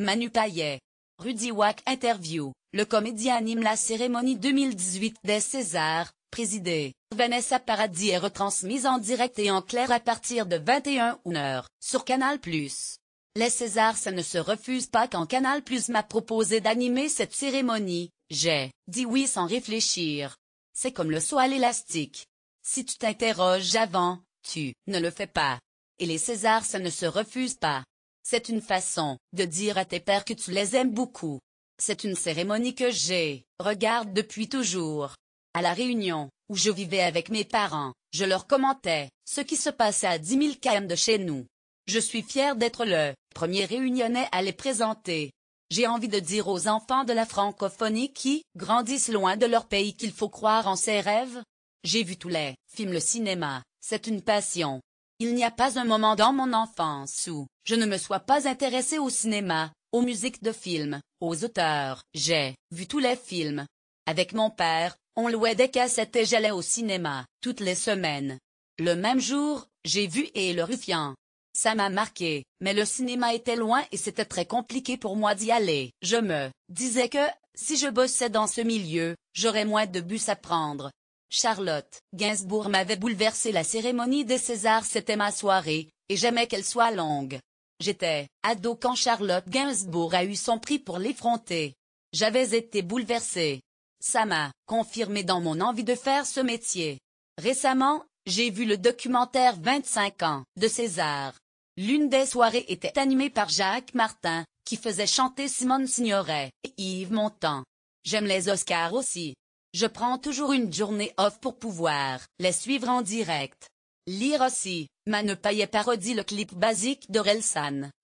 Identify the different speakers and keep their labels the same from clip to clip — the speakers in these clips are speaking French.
Speaker 1: Manu Payet. Rudy Wack Interview. Le comédien anime la cérémonie 2018 des Césars, présidée. Vanessa Paradis est retransmise en direct et en clair à partir de 21h sur Canal+. Les Césars ça ne se refuse pas quand Canal+, m'a proposé d'animer cette cérémonie. J'ai dit oui sans réfléchir. C'est comme le saut à l'élastique. Si tu t'interroges avant, tu ne le fais pas. Et les Césars ça ne se refuse pas. C'est une façon de dire à tes pères que tu les aimes beaucoup. C'est une cérémonie que j'ai, regarde depuis toujours. À la Réunion, où je vivais avec mes parents, je leur commentais ce qui se passait à 10 000 km de chez nous. Je suis fier d'être le premier réunionnais à les présenter. J'ai envie de dire aux enfants de la francophonie qui grandissent loin de leur pays qu'il faut croire en ses rêves. J'ai vu tous les films, le cinéma, c'est une passion, il n'y a pas un moment dans mon enfance où je ne me sois pas intéressé au cinéma, aux musiques de films, aux auteurs. J'ai vu tous les films. Avec mon père, on louait des cassettes et j'allais au cinéma, toutes les semaines. Le même jour, j'ai vu et le Ça m'a marqué, mais le cinéma était loin et c'était très compliqué pour moi d'y aller. Je me disais que, si je bossais dans ce milieu, j'aurais moins de bus à prendre, Charlotte Gainsbourg m'avait bouleversé la cérémonie des César, c'était ma soirée, et j'aimais qu'elle soit longue. J'étais ado quand Charlotte Gainsbourg a eu son prix pour l'effronter. J'avais été bouleversé. Ça m'a confirmé dans mon envie de faire ce métier. Récemment, j'ai vu le documentaire 25 ans de César. L'une des soirées était animée par Jacques Martin, qui faisait chanter Simone Signoret et Yves Montand. J'aime les Oscars aussi. Je prends toujours une journée off pour pouvoir les suivre en direct. Lire aussi, ne Payet parodie le clip basique de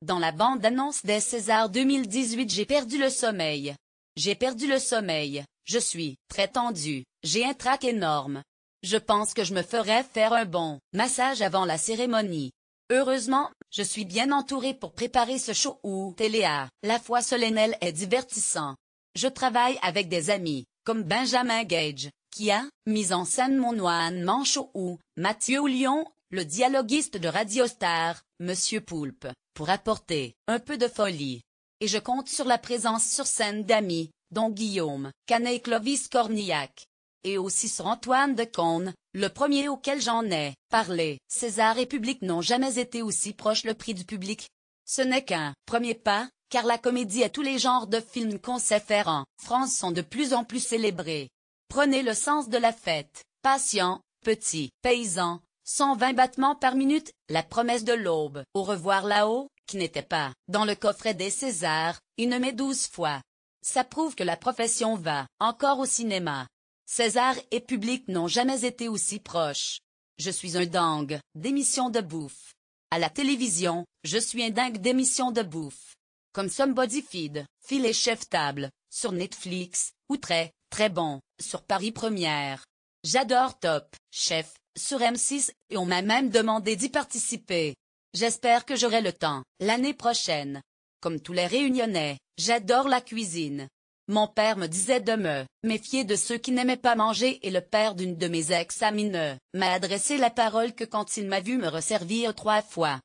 Speaker 1: Dans la bande-annonce des César 2018 J'ai perdu le sommeil. J'ai perdu le sommeil, je suis très tendu, j'ai un trac énorme. Je pense que je me ferais faire un bon massage avant la cérémonie. Heureusement, je suis bien entouré pour préparer ce show où Téléa, la foi solennelle est divertissant. Je travaille avec des amis, comme Benjamin Gage, qui a mis en scène mon moine Manchot ou Mathieu Lyon, le dialoguiste de Radio Star, Monsieur Poulpe, pour apporter un peu de folie. Et je compte sur la présence sur scène d'amis, dont Guillaume, Canet et Clovis Cornillac. Et aussi sur Antoine de Cône, le premier auquel j'en ai parlé. César et public n'ont jamais été aussi proches le prix du public. Ce n'est qu'un premier pas, car la comédie et tous les genres de films qu'on sait faire en France sont de plus en plus célébrés. Prenez le sens de la fête, patient, petit, paysan, 120 battements par minute, la promesse de l'aube, au revoir là-haut, qui n'était pas, dans le coffret des Césars, une met douze fois. Ça prouve que la profession va, encore au cinéma. César et public n'ont jamais été aussi proches. Je suis un dingue, d'émission de bouffe. À la télévision, je suis un dingue d'émission de bouffe comme Somebody Feed, Filet Chef Table, sur Netflix, ou très, très bon, sur Paris Première. J'adore Top, Chef, sur M6, et on m'a même demandé d'y participer. J'espère que j'aurai le temps, l'année prochaine. Comme tous les réunionnais, j'adore la cuisine. Mon père me disait de me méfier de ceux qui n'aimaient pas manger et le père d'une de mes ex amineux m'a adressé la parole que quand il m'a vu me resservir trois fois.